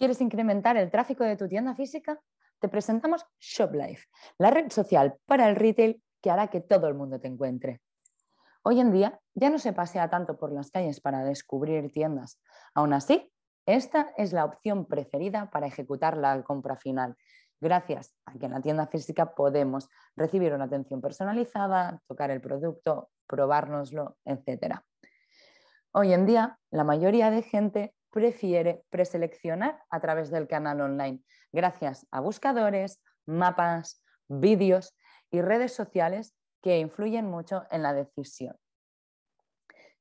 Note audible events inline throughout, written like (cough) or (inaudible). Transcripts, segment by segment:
¿Quieres incrementar el tráfico de tu tienda física? Te presentamos ShopLife, la red social para el retail que hará que todo el mundo te encuentre. Hoy en día ya no se pasea tanto por las calles para descubrir tiendas. Aún así, esta es la opción preferida para ejecutar la compra final, gracias a que en la tienda física podemos recibir una atención personalizada, tocar el producto, probárnoslo, etc. Hoy en día, la mayoría de gente prefiere preseleccionar a través del canal online, gracias a buscadores, mapas, vídeos y redes sociales que influyen mucho en la decisión.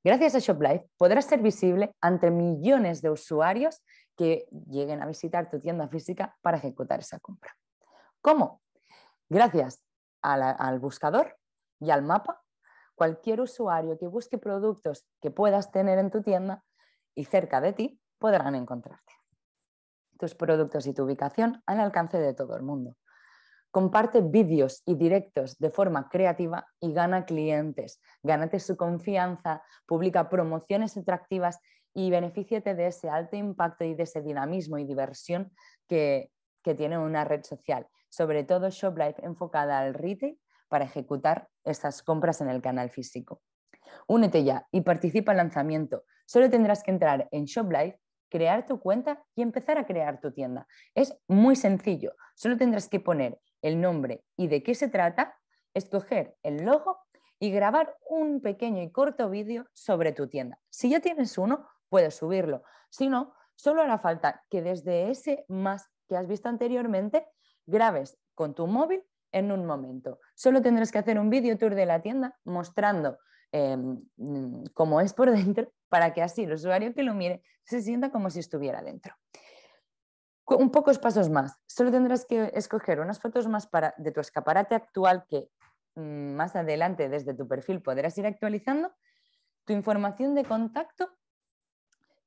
Gracias a Shoplife podrás ser visible ante millones de usuarios que lleguen a visitar tu tienda física para ejecutar esa compra. ¿Cómo? Gracias al buscador y al mapa, cualquier usuario que busque productos que puedas tener en tu tienda y cerca de ti podrán encontrarte. Tus productos y tu ubicación al alcance de todo el mundo. Comparte vídeos y directos de forma creativa y gana clientes. Gánate su confianza, publica promociones atractivas y benefíciate de ese alto impacto y de ese dinamismo y diversión que, tiene una red social, sobre todo ShopLife enfocada al retail para ejecutar esas compras en el canal físico. Únete ya y participa al lanzamiento. Solo tendrás que entrar en ShopLife crear tu cuenta y empezar a crear tu tienda. Es muy sencillo, solo tendrás que poner el nombre y de qué se trata, escoger el logo y grabar un pequeño y corto vídeo sobre tu tienda. Si ya tienes uno, puedes subirlo. Si no, solo hará falta que desde ese más que has visto anteriormente, grabes con tu móvil en un momento. Solo tendrás que hacer un video tour de la tienda mostrando Em, mm, como es por (laughs) dentro, para que así el usuario que lo mire se sienta como si estuviera dentro. Un pocos pasos más. Solo tendrás que escoger unas fotos más para, de tu escaparate actual que mm, más adelante desde tu perfil podrás ir actualizando, tu información de contacto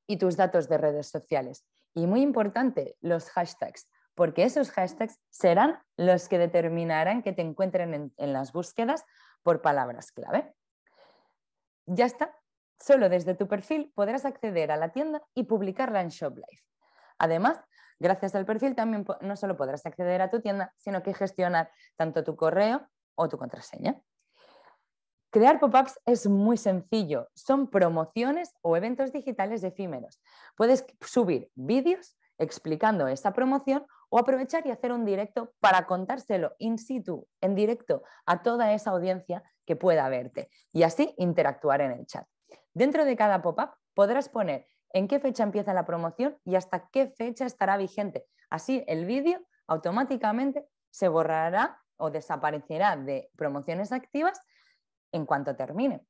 y tus datos de redes sociales. Y muy importante, los hashtags, porque esos hashtags serán los que determinarán que te encuentren en las búsquedas por palabras clave. Ya está. Solo desde tu perfil podrás acceder a la tienda y publicarla en ShopLife. Además, gracias al perfil también no solo podrás acceder a tu tienda, sino que gestionar tanto tu correo o tu contraseña. Crear pop-ups es muy sencillo, son promociones o eventos digitales efímeros. Puedes subir vídeos explicando esa promoción o aprovechar y hacer un directo para contárselo in situ, en directo, a toda esa audiencia que pueda verte y así interactuar en el chat. Dentro de cada pop-up podrás poner en qué fecha empieza la promoción y hasta qué fecha estará vigente. Así el vídeo automáticamente se borrará o desaparecerá de promociones activas en cuanto termine.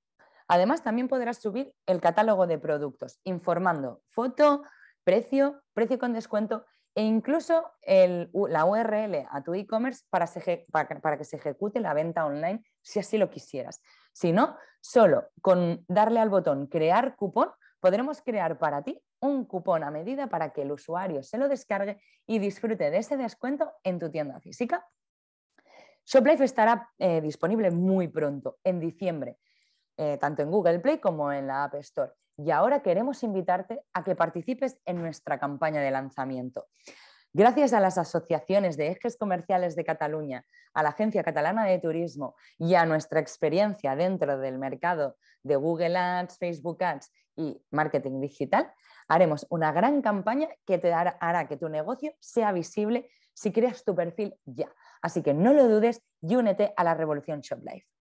Además, también podrás subir el catálogo de productos informando foto, precio, precio con descuento e incluso la URL a tu e-commerce para, que se ejecute la venta online si así lo quisieras. Si no, solo con darle al botón crear cupón, podremos crear para ti un cupón a medida para que el usuario se lo descargue y disfrute de ese descuento en tu tienda física. ShopLife estará eh, disponible muy pronto, en diciembre, eh, tanto en Google Play como en la App Store y ahora queremos invitarte a que participes en nuestra campaña de lanzamiento. Gracias a las asociaciones de ejes comerciales de Cataluña, a la Agencia Catalana de Turismo y a nuestra experiencia dentro del mercado de Google Ads, Facebook Ads y marketing digital, haremos una gran campaña que te hará que tu negocio sea visible si creas tu perfil ya. Así que no lo dudes y únete a la Revolución ShopLife.